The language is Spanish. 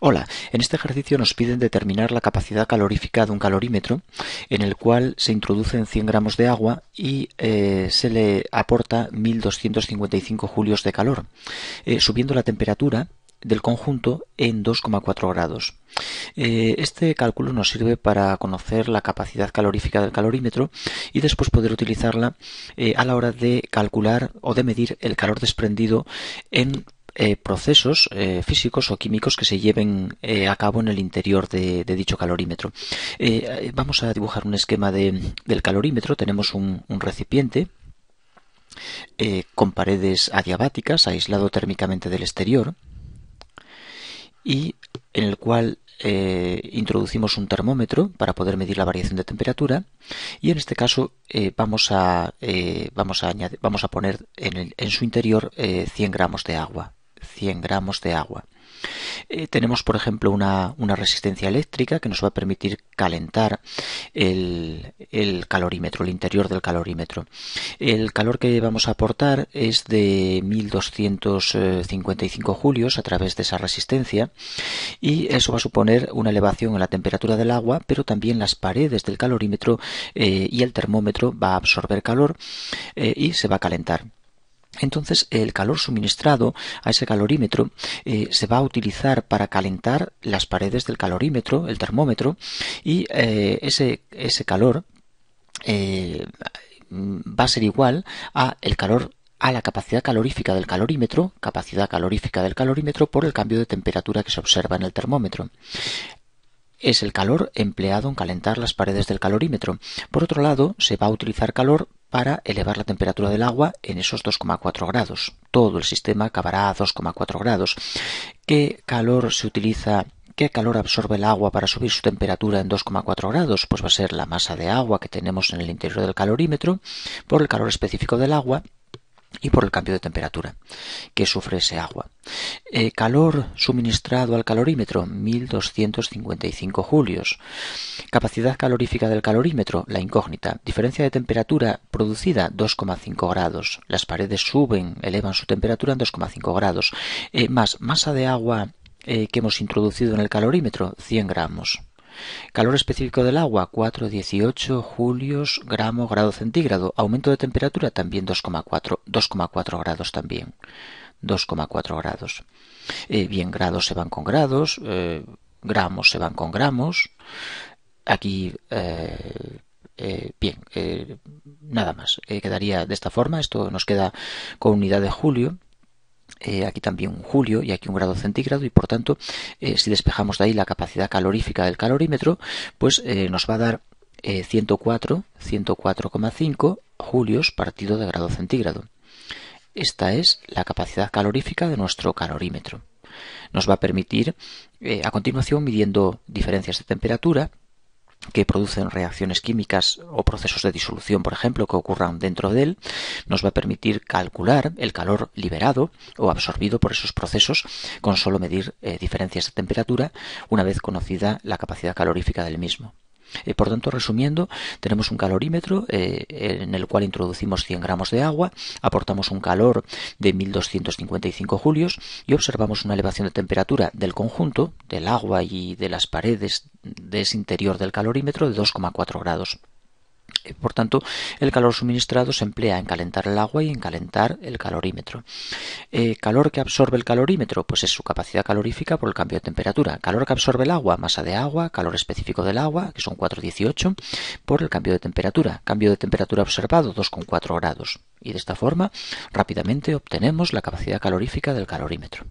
Hola, en este ejercicio nos piden determinar la capacidad calorífica de un calorímetro en el cual se introducen 100 gramos de agua y eh, se le aporta 1255 julios de calor, eh, subiendo la temperatura del conjunto en 2,4 grados. Eh, este cálculo nos sirve para conocer la capacidad calorífica del calorímetro y después poder utilizarla a la hora de calcular o de medir el calor desprendido en eh, procesos eh, físicos o químicos que se lleven eh, a cabo en el interior de, dicho calorímetro. vamos a dibujar un esquema del calorímetro. Tenemos un, recipiente con paredes adiabáticas, aislado térmicamente del exterior, y en el cual introducimos un termómetro para poder medir la variación de temperatura y en este caso vamos, a, vamos, a poner en su interior 100 gramos de agua. 100 gramos de agua. Eh, tenemos, por ejemplo, una, resistencia eléctrica que nos va a permitir calentar el, calorímetro, el interior del calorímetro. El calor que vamos a aportar es de 1255 julios a través de esa resistencia y eso va a suponer una elevación en la temperatura del agua, pero también las paredes del calorímetro eh, y el termómetro va a absorber calor eh, y se va a calentar. Entonces el calor suministrado a ese calorímetro eh, se va a utilizar para calentar las paredes del calorímetro, el termómetro, y eh, ese, calor eh, va a ser igual a a la capacidad calorífica del calorímetro, capacidad calorífica del calorímetro por el cambio de temperatura que se observa en el termómetro es el calor empleado en calentar las paredes del calorímetro. Por otro lado, se va a utilizar calor para elevar la temperatura del agua en esos 2,4 grados. Todo el sistema acabará a 2,4 grados. ¿Qué calor se utiliza ¿Qué calor absorbe el agua para subir su temperatura en 2,4 grados? Pues va a ser la masa de agua que tenemos en el interior del calorímetro por el calor específico del agua y por el cambio de temperatura que sufre ese agua. Eh, calor suministrado al calorímetro 1255 julios. Capacidad calorífica del calorímetro, la incógnita. Diferencia de temperatura producida 2,5 grados. Las paredes suben, elevan su temperatura en 2,5 grados. Eh, más masa de agua eh, que hemos introducido en el calorímetro 100 gramos. Calor específico del agua 4,18 julios gramo grado centígrado. Aumento de temperatura también 2,4 cuatro grados también. 2,4 grados. Eh, bien, grados se van con grados, eh, gramos se van con gramos. Aquí eh, bien, nada más. quedaría de esta forma. Esto nos queda con unidad de julio. Eh, aquí también un julio y aquí un grado centígrado y por tanto eh, si despejamos de ahí la capacidad calorífica del calorímetro pues eh, nos va a dar 104 104,5 julios partido de grado centígrado esta es la capacidad calorífica de nuestro calorímetro nos va a permitir a continuación midiendo diferencias de temperatura que producen reacciones químicas o procesos de disolución, por ejemplo, que ocurran dentro de él, nos va a permitir calcular el calor liberado o absorbido por esos procesos con solo medir eh, diferencias de temperatura una vez conocida la capacidad calorífica del mismo. Eh, por tanto, resumiendo, tenemos un calorímetro eh, en el cual introducimos 100 gramos de agua, aportamos un calor de 1255 julios y observamos una elevación de temperatura del conjunto, del agua y de las paredes de ese interior del calorímetro de 2,4 grados. Por tanto, el calor suministrado se emplea en calentar el agua y en calentar el calorímetro. Eh, ¿Calor que absorbe el calorímetro? Pues es su capacidad calorífica por el cambio de temperatura. ¿Calor que absorbe el agua? Masa de agua, calor específico del agua, que son 418, por el cambio de temperatura. Cambio de temperatura observado, 2,4 grados. Y de esta forma, rápidamente obtenemos la capacidad calorífica del calorímetro.